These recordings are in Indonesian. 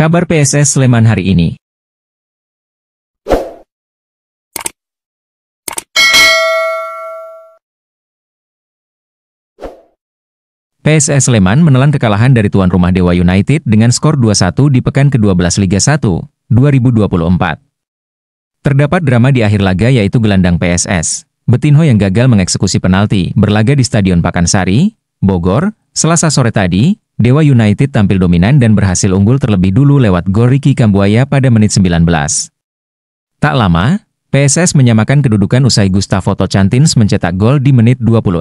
Kabar PSS Sleman hari ini. PSS Sleman menelan kekalahan dari tuan rumah Dewa United dengan skor 2-1 di pekan ke-12 Liga 1, 2024. Terdapat drama di akhir laga yaitu gelandang PSS, Betinho yang gagal mengeksekusi penalti berlaga di Stadion Pakansari, Bogor, Selasa sore tadi, Dewa United tampil dominan dan berhasil unggul terlebih dulu lewat Goriki Ricky Kambuaya pada menit 19. Tak lama, PSS menyamakan kedudukan usai Gustavo Tocantins mencetak gol di menit 26.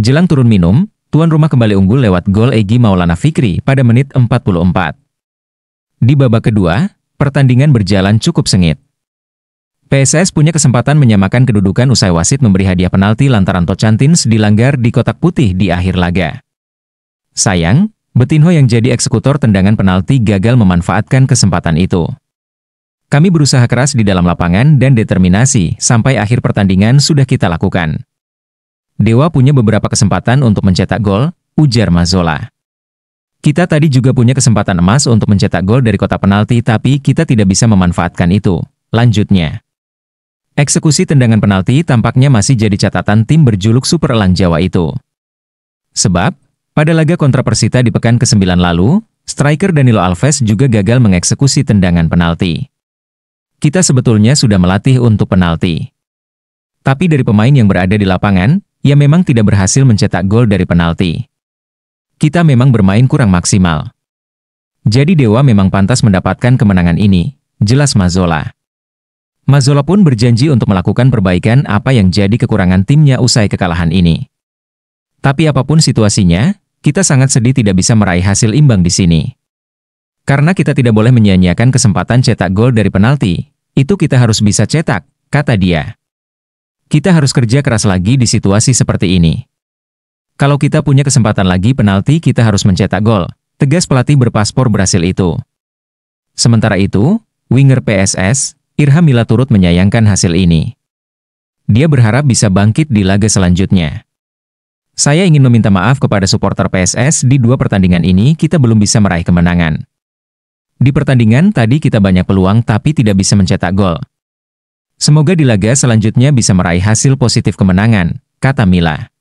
Jelang turun minum, tuan rumah kembali unggul lewat gol Egi Maulana Fikri pada menit 44. Di babak kedua, pertandingan berjalan cukup sengit. PSS punya kesempatan menyamakan kedudukan usai wasit memberi hadiah penalti lantaran Tocantins dilanggar di kotak putih di akhir laga. Sayang, Betinho yang jadi eksekutor tendangan penalti gagal memanfaatkan kesempatan itu. Kami berusaha keras di dalam lapangan dan determinasi sampai akhir pertandingan sudah kita lakukan. Dewa punya beberapa kesempatan untuk mencetak gol, ujar Mazola. Kita tadi juga punya kesempatan emas untuk mencetak gol dari kota penalti tapi kita tidak bisa memanfaatkan itu. Lanjutnya. Eksekusi tendangan penalti tampaknya masih jadi catatan tim berjuluk Super Elang Jawa itu. Sebab, pada laga kontra Persita di pekan ke-9 lalu, striker Danilo Alves juga gagal mengeksekusi tendangan penalti. Kita sebetulnya sudah melatih untuk penalti. Tapi dari pemain yang berada di lapangan, ia memang tidak berhasil mencetak gol dari penalti. Kita memang bermain kurang maksimal. Jadi Dewa memang pantas mendapatkan kemenangan ini, jelas Mazola. Mazola pun berjanji untuk melakukan perbaikan apa yang jadi kekurangan timnya usai kekalahan ini. Tapi apapun situasinya, kita sangat sedih tidak bisa meraih hasil imbang di sini. Karena kita tidak boleh menyia-nyiakan kesempatan cetak gol dari penalti, itu kita harus bisa cetak, kata dia. Kita harus kerja keras lagi di situasi seperti ini. Kalau kita punya kesempatan lagi penalti kita harus mencetak gol, tegas pelatih berpaspor Brasil itu. Sementara itu, winger PSS, Irhamila Mila turut menyayangkan hasil ini. Dia berharap bisa bangkit di laga selanjutnya. Saya ingin meminta maaf kepada supporter PSS di dua pertandingan ini kita belum bisa meraih kemenangan. Di pertandingan tadi kita banyak peluang tapi tidak bisa mencetak gol. Semoga di laga selanjutnya bisa meraih hasil positif kemenangan, kata Mila.